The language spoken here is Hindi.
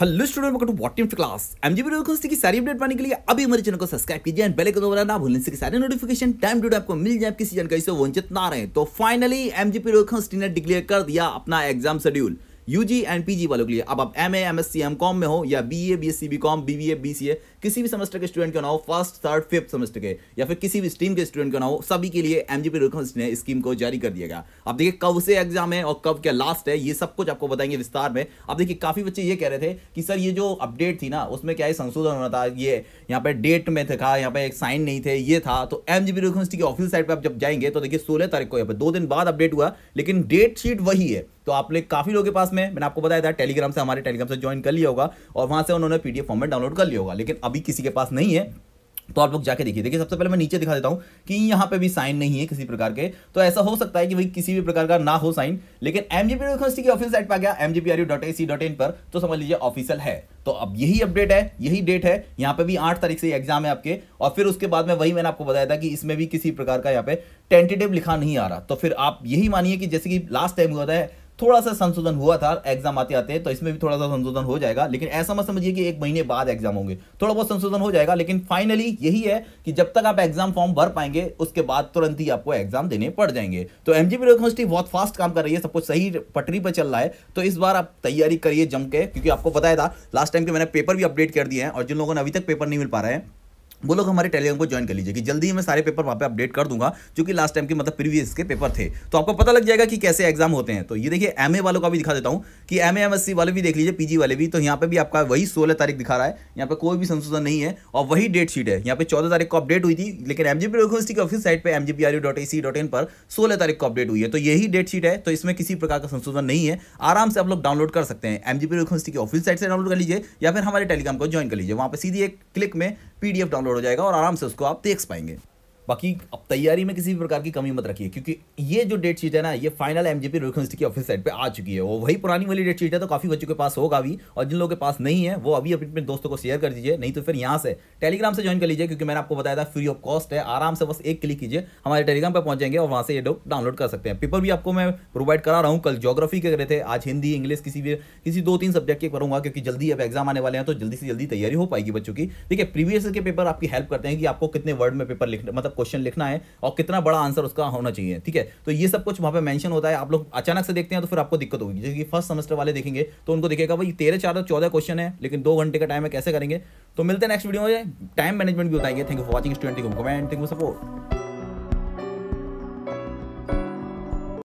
hello student what to class MGB की सारी अपडेट पाने के लिए अभी हमारे चैनल को सब्सक्राइब कीजिए एंड बेल आइकन दबाना ना भूलने से सारे नोटिफिकेशन टाइम टू टाइम आपको मिल जाए किसी जानकारी से वंचित ना रहे तो फाइनली एमजीपी रोखंस ने डिक्लेयर कर दिया अपना exam schedule UG and PG वालों के लिए अब आप M A M S C M com में हो या B A B S C B com B B A B C A किसी भी सेमेस्टर के स्टूडेंट के ना हो फर्स्ट थर्ड फिफ्थ सेमेस्टर के या फिर किसी भी स्ट्रीम के स्टूडेंट के ना हो सभी के लिए एम जी पी ने स्कीम को जारी कर दिया गया अब देखिए कब से एग्जाम है और कब क्या लास्ट है ये सब कुछ आपको बताएंगे विस्तार में अब देखिए काफी बच्चे ये कह रहे थे कि सर ये जो अपडेट थी ना उसमें क्या है संशोधन होना था ये यहाँ पे डेट में था यहाँ पे एक साइन नहीं थे ये था तो एम जी रिक्वेस्ट की ऑफिस साइड पर आप जब जाएंगे तो देखिए सोलह तारीख को यहाँ पर दो दिन बाद अपडेट हुआ लेकिन डेट शीट वही है तो आप लोग काफ़ी लोगों के पास में मैंने आपको बताया था टेलीग्राम से हमारे टेलीग्राम से ज्वाइन कर लिया होगा और वहां से उन्होंने पीडीएफ फॉर्म में डाउनलोड कर लिया होगा लेकिन अभी किसी के पास नहीं है तो आप लोग जाके देखिए देखिए सबसे पहले मैं नीचे दिखा देता हूँ कि यहां पे भी साइन नहीं है किसी प्रकार के तो ऐसा हो सकता है कि भाई किसी भी प्रकार का ना हो साइन लेकिन एमजीपी यूनिवर्सिटी की ऑफिस साइट पर गया एमजीपीआरयू dot A C dot in पर तो समझ लीजिए ऑफिसियल है तो अब यही अपडेट है यही डेट है यहाँ पे भी आठ तारीख से एग्जाम है आपके और फिर उसके बाद में वही मैंने आपको बताया था कि इसमें भी किसी प्रकार का यहाँ पे टेंटेटिव लिखा नहीं आ रहा तो फिर आप यही मानिए कि जैसे कि लास्ट टाइम हुआ था थोड़ा सा संशोधन हुआ था एग्जाम आते आते तो इसमें भी थोड़ा सा संशोधन हो जाएगा लेकिन ऐसा मत समझिए कि एक महीने बाद एग्जाम होंगे थोड़ा बहुत संशोधन हो जाएगा लेकिन फाइनली यही है कि जब तक आप एग्जाम फॉर्म भर पाएंगे उसके बाद तुरंत ही आपको एग्जाम देने पड़ जाएंगे तो एम यूनिवर्सिटी बहुत फास्ट काम कर रही है सब कुछ सही पटरी पर चल रहा है तो इस बार आप तैयारी करिए जम के क्योंकि आपको बताया था लास्ट टाइम के मैंने पेपर भी अपडेट कर दिए हैं और जिन लोगों ने अभी तक पेपर नहीं मिल पा रहे हैं वो लोग हमारे टेलीग्राम को ज्वाइन कर लीजिए कि जल्दी ही मैं सारे पेपर वहाँ पे अपडेट कर दूंगा जो कि लास्ट टाइम के मतलब प्रीवियस के पेपर थे तो आपको पता लग जाएगा कि कैसे एग्जाम होते हैं तो ये देखिए एम वालों का भी दिखा देता हूँ कि एम एम वाले भी देख लीजिए पीजी वाले भी तो यहाँ पे भी आपका वही सोलह तारीख दिखा रहा है यहाँ पर कोई भी संशोधन नहीं है और वही डेट शीट है यहाँ पे चौदह तारीख को अपडेट हुई थी लेकिन एम यूनिवर्सिटी की ऑफिस साइट पर एम पर सोलह तारीख को अपडेट हुई है तो यही डेट शीट है तो इसमें किसी प्रकार का संशोधन नहीं है आराम से आप लोग डाउनलोड कर सकते हैं एम यूनिवर्सिटी की ऑफिस साइट से डाउनलोड कर लीजिए या फिर हमारे टेलीग्राम को ज्वाइन कर लीजिए वहाँ पर सीधे एक क्लिक में पीडीएफ डाउनलोड हो जाएगा और आराम से उसको आप देख पाएंगे बाकी अब तैयारी में किसी भी प्रकार की कमी मत रखिए क्योंकि ये जो डेट शीट है ना ये फाइनल एम जी की ऑफिस साइड पे आ चुकी है वो वही पुरानी वाली डेट शीट है तो काफ़ी बच्चों के पास होगा भी और जिन लोगों के पास नहीं है वो अभी अपने दोस्तों को शेयर कर दीजिए नहीं तो फिर यहाँ से टेलीग्राम से ज्वाइन कर लीजिए क्योंकि मैंने आपको बताया था फ्री ऑफ कॉस्ट है आराम से बस एक क्लिक कीजिए हमारे टेलीग्राम पर पहुँच जाएंगे और वहाँ से ये लोग डाउनलोड कर सकते हैं पेपर भी आपको मैं प्रोवाइड करा रहा हूँ कल जोग्राफी के रहे थे आज हिंदी इंग्लिश किसी भी किसी दो तीन सब्जेक्ट के करूँगा क्योंकि जल्दी अब एग्जाम आने वाले हैं तो जल्दी से जल्दी तैयारी हो पाएगी बच्चों की देखिए प्रीवियस के पेपर आपकी हेल्प करते हैं कि आपको कितने वर्ड में पेपर लिखना मतलब क्वेश्चन लिखना है और कितना बड़ा आंसर उसका होना चाहिए ठीक है तो ये सब कुछ वहाँ पे मेंशन होता है आप लोग अचानक से देखते हैं तो फिर आपको दिक्कत होगी जैसे कि फर्स्ट सेमेस्टर वाले देखेंगे तो उनको दिखेगा भाई तेरह चार चौदह क्वेश्चन है लेकिन दो घंटे का टाइम है कैसे करेंगे तो मिलते हैं नेक्स्ट वीडियो में टाइम मैनेजमेंट भी बताएंगे thank you for watching student comment thank you support